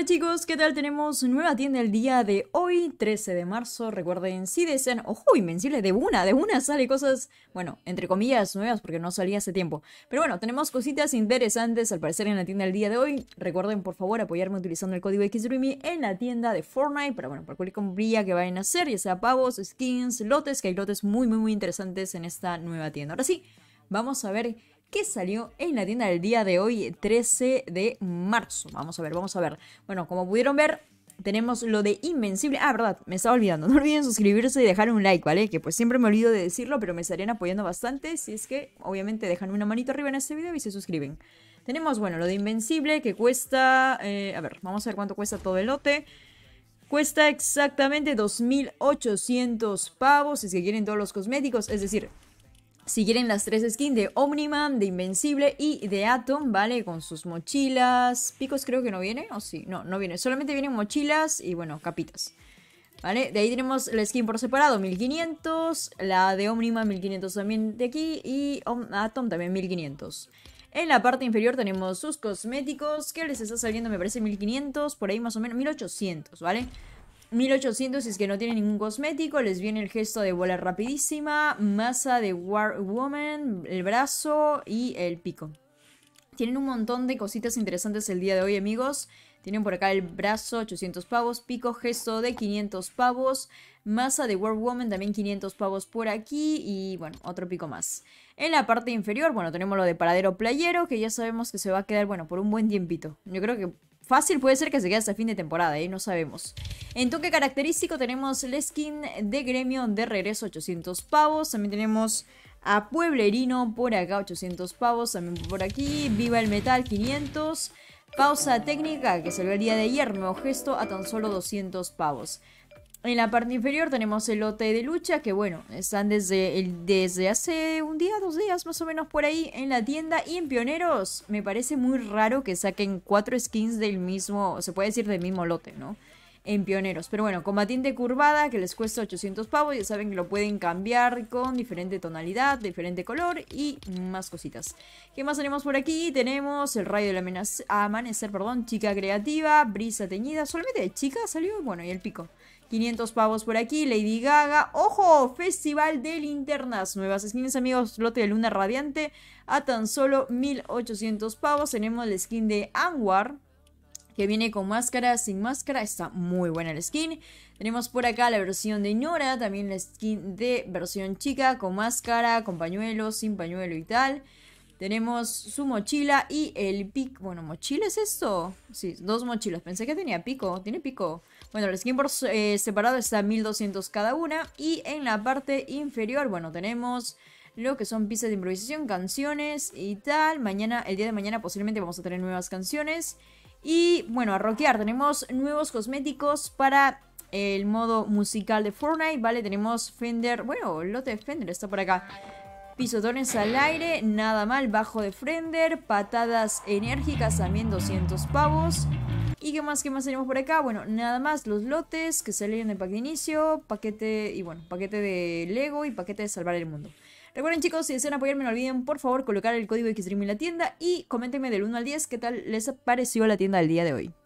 Hola chicos, ¿qué tal? Tenemos nueva tienda el día de hoy, 13 de marzo. Recuerden, si desean, ojo, invencible, de una, de una sale cosas, bueno, entre comillas, nuevas porque no salía hace tiempo. Pero bueno, tenemos cositas interesantes al parecer en la tienda el día de hoy. Recuerden, por favor, apoyarme utilizando el código XDreamy en la tienda de Fortnite pero bueno, por cualquier compría que vayan a hacer, ya sea pavos, skins, lotes, que hay lotes muy, muy, muy interesantes en esta nueva tienda. Ahora sí, vamos a ver que salió en la tienda el día de hoy, 13 de marzo. Vamos a ver, vamos a ver. Bueno, como pudieron ver, tenemos lo de Invencible. Ah, verdad, me estaba olvidando. No olviden suscribirse y dejar un like, ¿vale? Que pues siempre me olvido de decirlo, pero me estarían apoyando bastante si es que, obviamente, dejan una manito arriba en este video y se suscriben. Tenemos, bueno, lo de Invencible que cuesta... Eh, a ver, vamos a ver cuánto cuesta todo el lote. Cuesta exactamente 2.800 pavos si es quieren todos los cosméticos. Es decir, si quieren las tres skins de Omniman, de Invencible y de Atom, ¿vale? Con sus mochilas. Picos creo que no viene, o sí, no, no viene. Solamente vienen mochilas y bueno, capitas. ¿Vale? De ahí tenemos la skin por separado, 1500. La de Omniman, 1500 también de aquí. Y Atom también, 1500. En la parte inferior tenemos sus cosméticos, que les está saliendo, me parece, 1500, por ahí más o menos, 1800, ¿vale? 1800 si es que no tiene ningún cosmético, les viene el gesto de bola rapidísima, masa de War Woman, el brazo y el pico. Tienen un montón de cositas interesantes el día de hoy, amigos. Tienen por acá el brazo, 800 pavos, pico, gesto de 500 pavos, masa de War Woman, también 500 pavos por aquí y bueno, otro pico más. En la parte inferior, bueno, tenemos lo de paradero playero, que ya sabemos que se va a quedar, bueno, por un buen tiempito. Yo creo que Fácil puede ser que se quede hasta fin de temporada, ¿eh? no sabemos. En toque característico tenemos el skin de gremio de regreso 800 pavos. También tenemos a Pueblerino por acá 800 pavos. También por aquí. Viva el Metal 500. Pausa técnica que se de ayer, nuevo gesto a tan solo 200 pavos. En la parte inferior tenemos el lote de lucha, que bueno, están desde, el, desde hace un día, dos días más o menos por ahí en la tienda. Y en Pioneros me parece muy raro que saquen cuatro skins del mismo, se puede decir del mismo lote, ¿no? En Pioneros. Pero bueno, combatiente curvada que les cuesta 800 pavos, ya saben que lo pueden cambiar con diferente tonalidad, diferente color y más cositas. ¿Qué más tenemos por aquí? Tenemos el rayo del amanecer, perdón, chica creativa, brisa teñida, solamente de chica salió, bueno, y el pico. 500 pavos por aquí, Lady Gaga. ¡Ojo! Festival de Linternas. Nuevas skins, amigos. Lote de Luna Radiante a tan solo 1800 pavos. Tenemos la skin de Anwar. Que viene con máscara, sin máscara. Está muy buena la skin. Tenemos por acá la versión de Nora. También la skin de versión chica. Con máscara, con pañuelo, sin pañuelo y tal. Tenemos su mochila y el pico. Bueno, ¿mochila es esto? Sí, dos mochilas. Pensé que tenía pico. Tiene pico. Bueno, el skin por eh, separado está a 1200 cada una. Y en la parte inferior, bueno, tenemos lo que son pistas de improvisación, canciones y tal. Mañana, el día de mañana posiblemente vamos a tener nuevas canciones. Y bueno, a rockear. Tenemos nuevos cosméticos para el modo musical de Fortnite, ¿vale? Tenemos Fender. Bueno, el lote de Fender está por acá. Pisotones al aire, nada mal, bajo de Frender, patadas enérgicas también 200 pavos. ¿Y qué más, qué más tenemos por acá? Bueno, nada más los lotes que salían del pack de inicio, paquete y bueno, paquete de Lego y paquete de salvar el mundo. Recuerden chicos, si desean apoyarme no olviden por favor colocar el código Xtreme en la tienda y coméntenme del 1 al 10 qué tal les pareció la tienda del día de hoy.